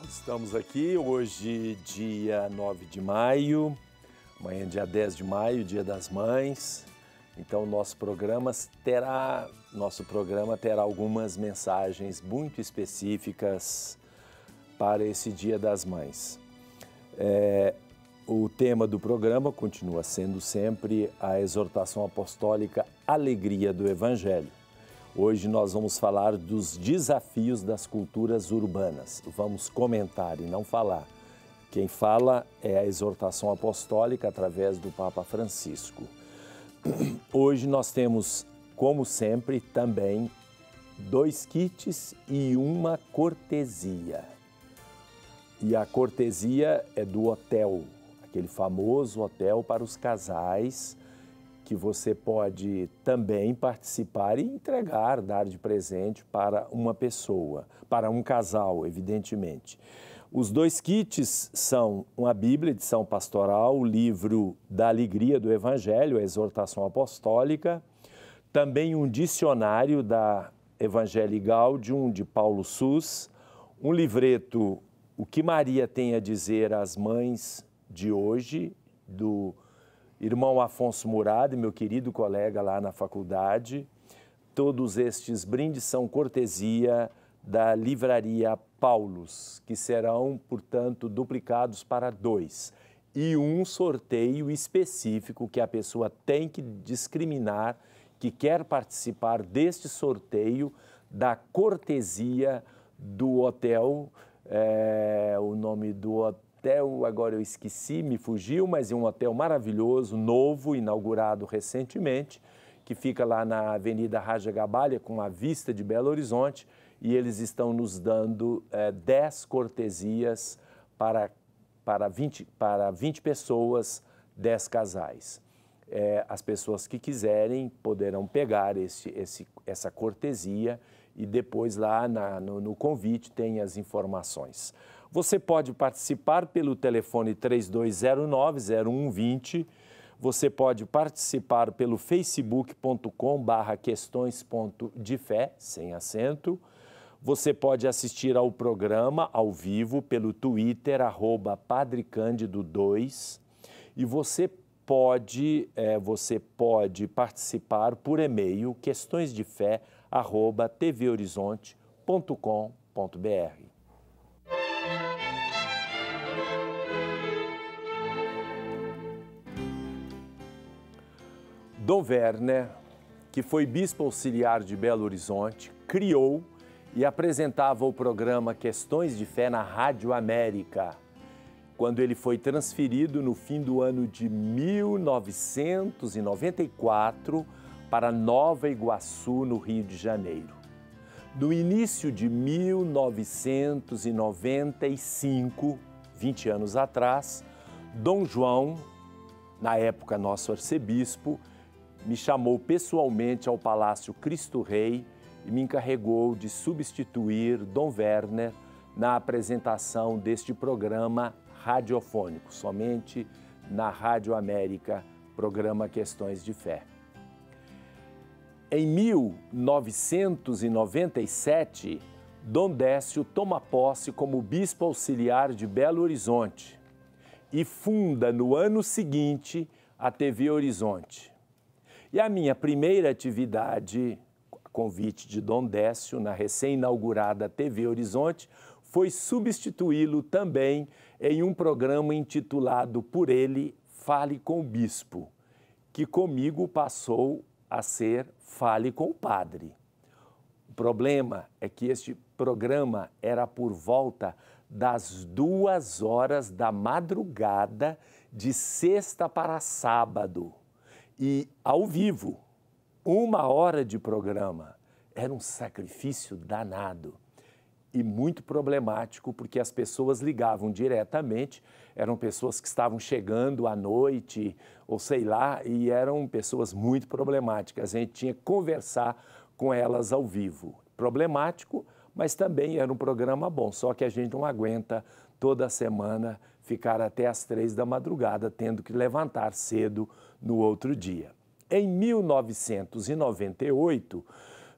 Nós estamos aqui hoje, dia 9 de maio, amanhã, dia 10 de maio, dia das mães. Então, nosso programa terá, nosso programa terá algumas mensagens muito específicas para esse Dia das Mães. É, o tema do programa continua sendo sempre a exortação apostólica Alegria do Evangelho. Hoje nós vamos falar dos desafios das culturas urbanas. Vamos comentar e não falar. Quem fala é a exortação apostólica através do Papa Francisco. Hoje nós temos, como sempre, também dois kits e uma cortesia. E a cortesia é do hotel, aquele famoso hotel para os casais que você pode também participar e entregar, dar de presente para uma pessoa, para um casal, evidentemente. Os dois kits são uma Bíblia, edição pastoral, o livro da Alegria do Evangelho, a Exortação Apostólica, também um dicionário da Evangelii Gaudium, de Paulo Sus, um livreto, O que Maria tem a dizer às mães de hoje, do irmão Afonso Murado, meu querido colega lá na faculdade. Todos estes brindes são cortesia da livraria Paulus, que serão, portanto, duplicados para dois. E um sorteio específico que a pessoa tem que discriminar que quer participar deste sorteio da cortesia do hotel. É, o nome do hotel hotel, agora eu esqueci, me fugiu, mas é um hotel maravilhoso, novo, inaugurado recentemente, que fica lá na Avenida Raja Gabalha, com a vista de Belo Horizonte, e eles estão nos dando é, 10 cortesias para, para, 20, para 20 pessoas, 10 casais. É, as pessoas que quiserem poderão pegar esse, esse, essa cortesia e depois lá na, no, no convite tem as informações. Você pode participar pelo telefone 3209-0120. Você pode participar pelo facebook.com/barra questões.defé, sem acento. Você pode assistir ao programa ao vivo pelo Twitter, arroba padrecândido 2. E você pode, é, você pode participar por e-mail questõesdefé, arroba tvhorizonte.com.br. Dom Werner, que foi bispo auxiliar de Belo Horizonte, criou e apresentava o programa Questões de Fé na Rádio América, quando ele foi transferido no fim do ano de 1994 para Nova Iguaçu, no Rio de Janeiro. No início de 1995, 20 anos atrás, Dom João, na época nosso arcebispo, me chamou pessoalmente ao Palácio Cristo Rei e me encarregou de substituir Dom Werner na apresentação deste programa radiofônico, somente na Rádio América, programa Questões de Fé. Em 1997, Dom Décio toma posse como bispo auxiliar de Belo Horizonte e funda no ano seguinte a TV Horizonte. E a minha primeira atividade, a convite de Dom Décio, na recém-inaugurada TV Horizonte, foi substituí-lo também em um programa intitulado por ele Fale com o Bispo, que comigo passou a ser Fale com o Padre. O problema é que este programa era por volta das duas horas da madrugada de sexta para sábado. E ao vivo, uma hora de programa. Era um sacrifício danado e muito problemático, porque as pessoas ligavam diretamente, eram pessoas que estavam chegando à noite, ou sei lá, e eram pessoas muito problemáticas. A gente tinha que conversar com elas ao vivo. Problemático, mas também era um programa bom, só que a gente não aguenta toda semana ficar até as três da madrugada, tendo que levantar cedo no outro dia. Em 1998,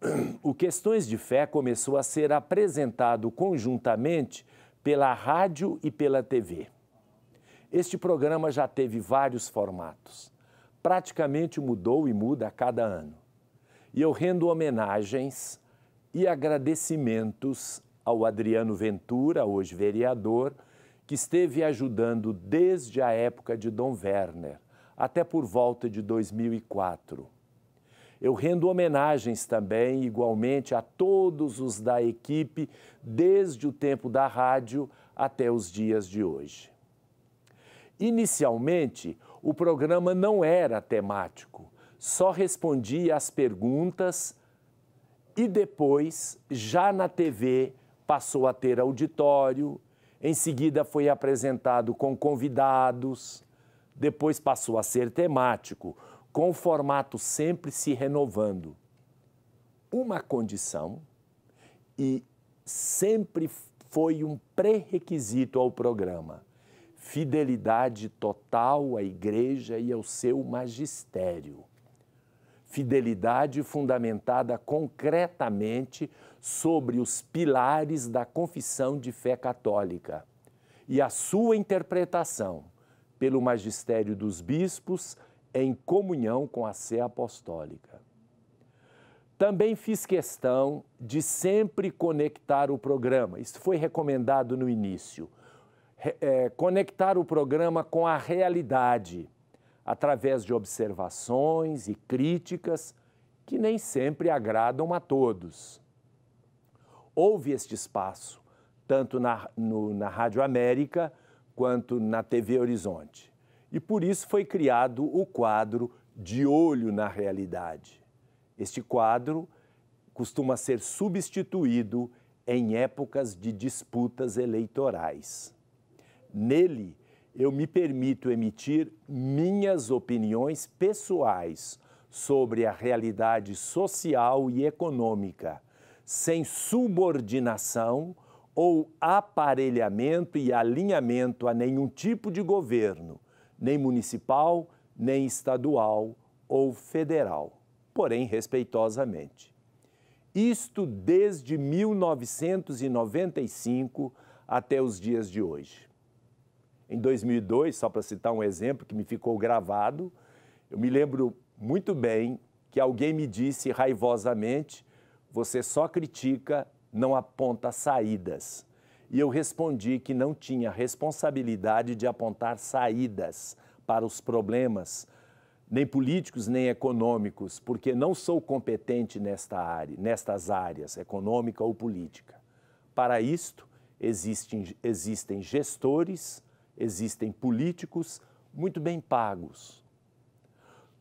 o Questões de Fé começou a ser apresentado conjuntamente pela rádio e pela TV. Este programa já teve vários formatos. Praticamente mudou e muda a cada ano. E eu rendo homenagens e agradecimentos ao Adriano Ventura, hoje vereador, que esteve ajudando desde a época de Dom Werner, até por volta de 2004. Eu rendo homenagens também, igualmente, a todos os da equipe, desde o tempo da rádio até os dias de hoje. Inicialmente, o programa não era temático, só respondia às perguntas e depois, já na TV, passou a ter auditório, em seguida, foi apresentado com convidados, depois passou a ser temático, com o formato sempre se renovando. Uma condição, e sempre foi um pré-requisito ao programa: fidelidade total à Igreja e ao seu magistério fidelidade fundamentada concretamente sobre os pilares da confissão de fé católica e a sua interpretação pelo magistério dos bispos em comunhão com a Sé Apostólica. Também fiz questão de sempre conectar o programa, isso foi recomendado no início, é, conectar o programa com a realidade através de observações e críticas que nem sempre agradam a todos. Houve este espaço, tanto na, no, na Rádio América quanto na TV Horizonte. E por isso foi criado o quadro De Olho na Realidade. Este quadro costuma ser substituído em épocas de disputas eleitorais. Nele, eu me permito emitir minhas opiniões pessoais sobre a realidade social e econômica, sem subordinação ou aparelhamento e alinhamento a nenhum tipo de governo, nem municipal, nem estadual ou federal, porém respeitosamente. Isto desde 1995 até os dias de hoje. Em 2002, só para citar um exemplo que me ficou gravado, eu me lembro muito bem que alguém me disse raivosamente: você só critica, não aponta saídas. E eu respondi que não tinha responsabilidade de apontar saídas para os problemas, nem políticos nem econômicos, porque não sou competente nesta área, nestas áreas, econômica ou política. Para isto, existem, existem gestores, existem políticos muito bem pagos.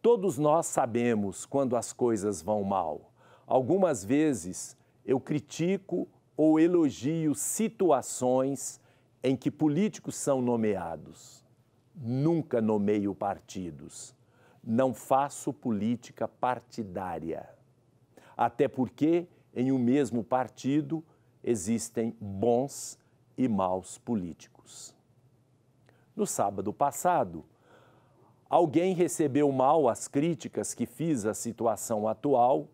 Todos nós sabemos quando as coisas vão mal. Algumas vezes eu critico ou elogio situações em que políticos são nomeados. Nunca nomeio partidos. Não faço política partidária. Até porque em um mesmo partido existem bons e maus políticos. No sábado passado, alguém recebeu mal as críticas que fiz à situação atual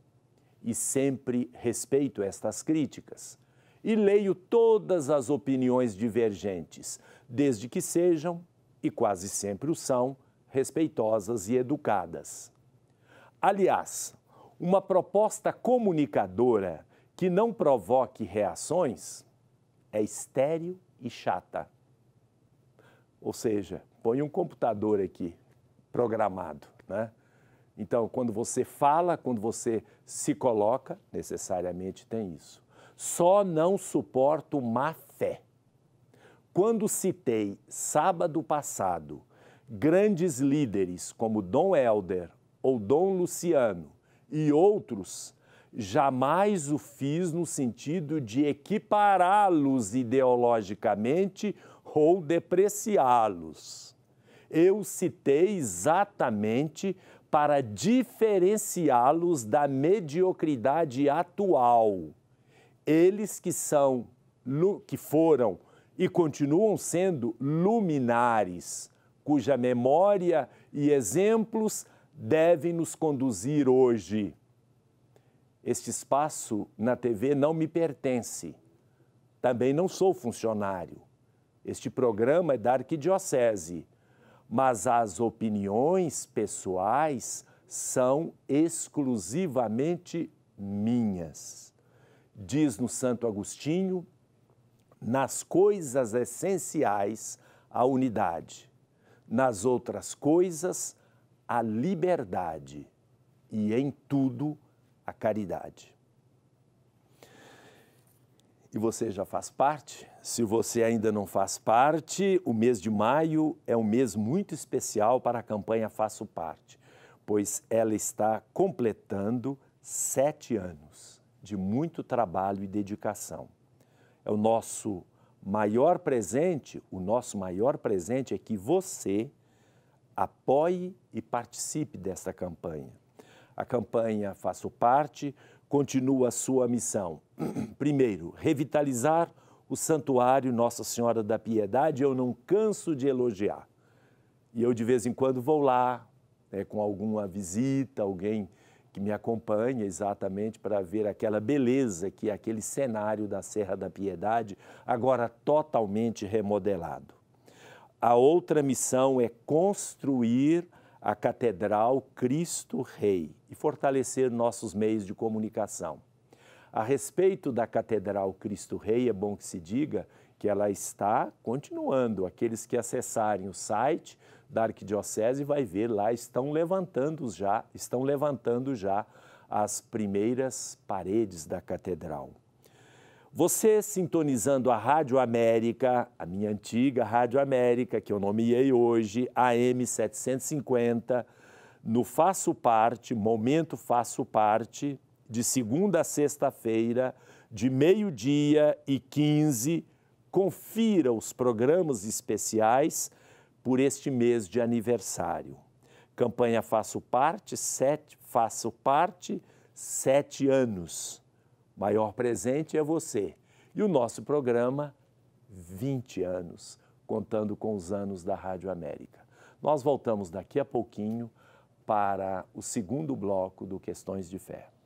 e sempre respeito estas críticas. E leio todas as opiniões divergentes, desde que sejam, e quase sempre o são, respeitosas e educadas. Aliás, uma proposta comunicadora que não provoque reações é estéril e chata. Ou seja, põe um computador aqui, programado. Né? Então, quando você fala, quando você se coloca, necessariamente tem isso. Só não suporto má fé. Quando citei sábado passado grandes líderes como Dom Helder ou Dom Luciano e outros, jamais o fiz no sentido de equipará-los ideologicamente ou depreciá-los. Eu citei exatamente para diferenciá-los da mediocridade atual. Eles que são que foram e continuam sendo luminares, cuja memória e exemplos devem nos conduzir hoje. Este espaço na TV não me pertence. Também não sou funcionário. Este programa é da Arquidiocese, mas as opiniões pessoais são exclusivamente minhas. Diz no Santo Agostinho, nas coisas essenciais, a unidade, nas outras coisas, a liberdade e em tudo, a caridade. E você já faz parte? Se você ainda não faz parte, o mês de maio é um mês muito especial para a campanha Faço Parte, pois ela está completando sete anos de muito trabalho e dedicação. É o nosso maior presente, o nosso maior presente é que você apoie e participe desta campanha. A campanha Faço Parte continua sua missão. Primeiro, revitalizar o santuário Nossa Senhora da Piedade, eu não canso de elogiar. E eu de vez em quando vou lá, né, com alguma visita, alguém que me acompanha exatamente para ver aquela beleza que é aquele cenário da Serra da Piedade, agora totalmente remodelado. A outra missão é construir a Catedral Cristo Rei e fortalecer nossos meios de comunicação. A respeito da Catedral Cristo Rei, é bom que se diga que ela está continuando. Aqueles que acessarem o site da Arquidiocese vai ver lá estão levantando já, estão levantando já as primeiras paredes da catedral. Você sintonizando a Rádio América, a minha antiga Rádio América, que eu nomeei hoje, AM 750, no Faço Parte, Momento Faço Parte, de segunda a sexta-feira, de meio-dia e 15. Confira os programas especiais por este mês de aniversário. Campanha Faço Parte, sete, Faço Parte, sete anos maior presente é você. E o nosso programa, 20 anos, contando com os anos da Rádio América. Nós voltamos daqui a pouquinho para o segundo bloco do Questões de Fé.